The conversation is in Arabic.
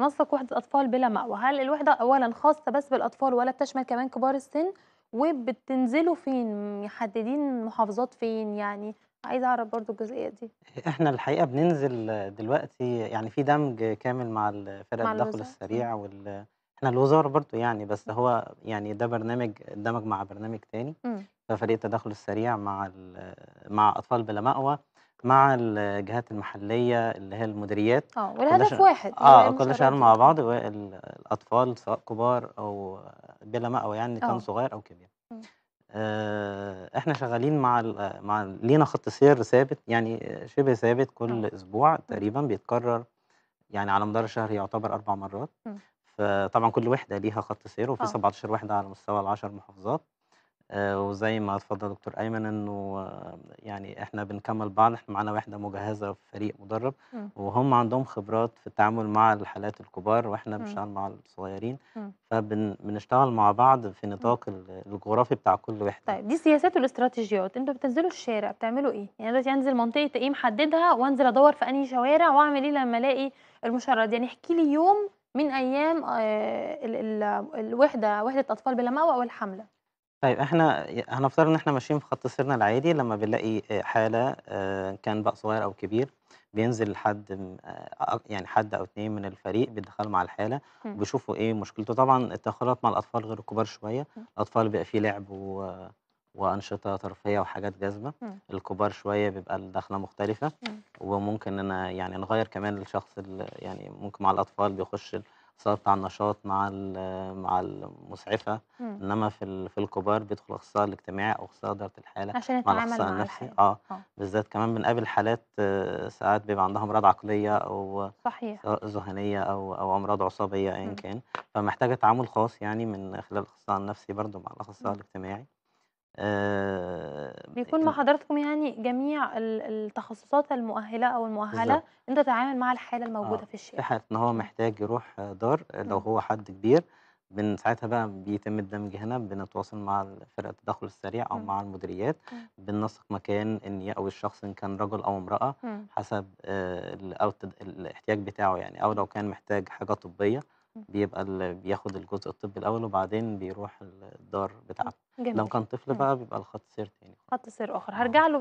منسق وحده اطفال بلا مأوى هل الوحده اولا خاصه بس بالاطفال ولا بتشمل كمان كبار السن وبتنزلوا فين محددين محافظات فين يعني عايزه اعرف برضو الجزئيه دي احنا الحقيقه بننزل دلوقتي يعني في دمج كامل مع فرق التدخل السريع وال احنا الوزاره برضو يعني بس هو يعني ده برنامج اندمج مع برنامج تاني ففريق التدخل السريع مع مع اطفال بلا مأوى مع الجهات المحليه اللي هي المديريات اه والهدف واحد اه يعني كلنا شغالين مع بعض الاطفال سواء كبار او بلا مأوى يعني كان آه. صغير او كبير آه احنا شغالين مع مع لينا خط سير ثابت يعني شبه ثابت كل أوه. اسبوع تقريبا بيتكرر يعني على مدار الشهر يعتبر اربع مرات أوه. فطبعا كل وحده ليها خط سير وفي أوه. 17 وحده على مستوى ال 10 محافظات آه، وزي ما اتفضل دكتور ايمن انه آه، يعني احنا بنكمل بعض احنا معانا وحده مجهزه في فريق مدرب وهم عندهم خبرات في التعامل مع الحالات الكبار واحنا بنشتغل مع الصغيرين فبنشتغل مع بعض في نطاق الجغرافي بتاع كل وحده طيب دي سياسات والاستراتيجيات انتوا بتنزلوا الشارع بتعملوا ايه يعني دلوقتي انزل منطقه ايه محددها وانزل ادور في انهي شوارع واعمل ايه لما الاقي المشرد يعني احكي لي يوم من ايام آه، الوحده وحده اطفال بلا مأوى او الحمله طيب إحنا هنفترض إن إحنا ماشيين في خط سيرنا العادي لمّا بنلاقي آه، حالة آه، كان بقى صغير أو كبير، بينزل حد آه، يعني حد أو اثنين من الفريق بيتدخّلوا مع الحالة، وبيشوفوا إيه مشكلته، طبعًا التدخّلات مع الأطفال غير الكبار شوية، الأطفال بيبقى في لعب و وأنشطة ترفيهية وحاجات جذبه الكبار شوية بيبقى الدخلة مختلفة، وممكن إن يعني نغيّر كمان الشخص يعني ممكن مع الأطفال بيخش الاختصاص بتاع النشاط مع مع المسعفه مم. انما في في الكبار بيدخل الاخصائي الاجتماعي او اخصائي اداره الحاله عشان مع الاخصائي النفسي آه،, اه, بالذات كمان بنقابل حالات آه، ساعات بيبقى عندها امراض عقليه او صحيح ذهنيه او او امراض عصبيه ايا كان فمحتاجه تعامل خاص يعني من خلال الاخصائي النفسي برضه مع الاخصائي الاجتماعي آه، بيكون مع حضرتكم يعني جميع التخصصات المؤهلة أو المؤهلة، بالزبط. أنت تتعامل مع الحالة الموجودة آه، في في الشارع. حالة إن هو محتاج يروح دار لو هو حد كبير، من ساعتها بقى بيتم الدمج هنا، بنتواصل مع فرقة التدخل السريع أو م. مع المديريات، بننسق مكان النية أو الشخص إن كان رجل أو امرأة م. حسب آآ آه، الاحتياج بتاعه يعني، أو لو كان محتاج حاجة طبية بيبقى بياخد الجزء الطبي الأول وبعدين بيروح الدار بتاعته، لو كان طفل بقى بيبقى الخط سير تاني خط سير آخر، آه. هرجع له